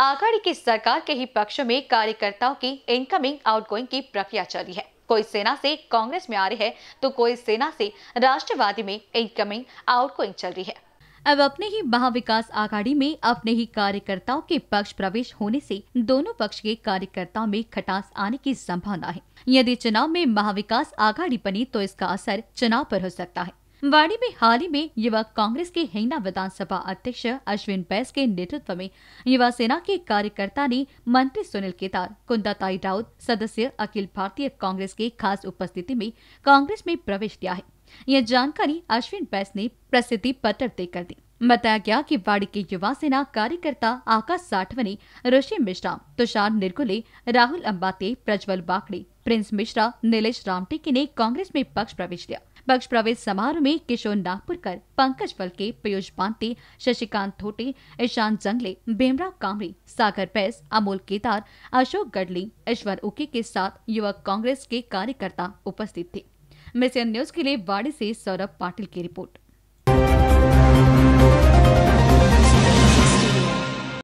आघाड़ी की सरकार के ही पक्ष में कार्यकर्ताओं की इनकमिंग आउटगोइंग की प्रक्रिया चली है कोई सेना से कांग्रेस में आ रही है तो कोई सेना से राष्ट्रवादी में इनकमिंग आउटगोइंग चल रही है अब अपने ही महाविकास आघाड़ी में अपने ही कार्यकर्ताओं के पक्ष प्रवेश होने से दोनों पक्ष के कार्यकर्ताओं में खटास आने की संभावना है यदि चुनाव में महाविकास आघाड़ी बनी तो इसका असर चुनाव पर हो सकता है वाड़ी में हाल ही में युवा कांग्रेस के हिंगना विधानसभा अध्यक्ष अश्विन बैस के नेतृत्व में युवा सेना के कार्यकर्ता ने मंत्री सुनील केदार कुंदाताई राउत सदस्य अखिल भारतीय कांग्रेस के खास उपस्थिति में कांग्रेस में प्रवेश दिया है यह जानकारी अश्विन बैस ने प्रसिद्धि पत्र देकर दी बताया गया कि वाड़ी के युवा सेना कार्यकर्ता आकाश साठवनी ऋषि मिश्रा तुषार निर्गुले राहुल अम्बाते प्रज्वल बाकड़े प्रिंस मिश्रा नीलेष रामटेके ने कांग्रेस में पक्ष प्रवेश दिया पक्ष प्रवेश समारोह में किशोर नागपुरकर पंकज फलके पीयूष पांते शशिकांत थोटे ईशान जंगले भीमराव कामरी सागर पैस अमोल केदार अशोक गडली ईश्वर उके के साथ युवक कांग्रेस के कार्यकर्ता उपस्थित थे मिशन न्यूज के लिए वाड़ी से सौरभ पाटिल की रिपोर्ट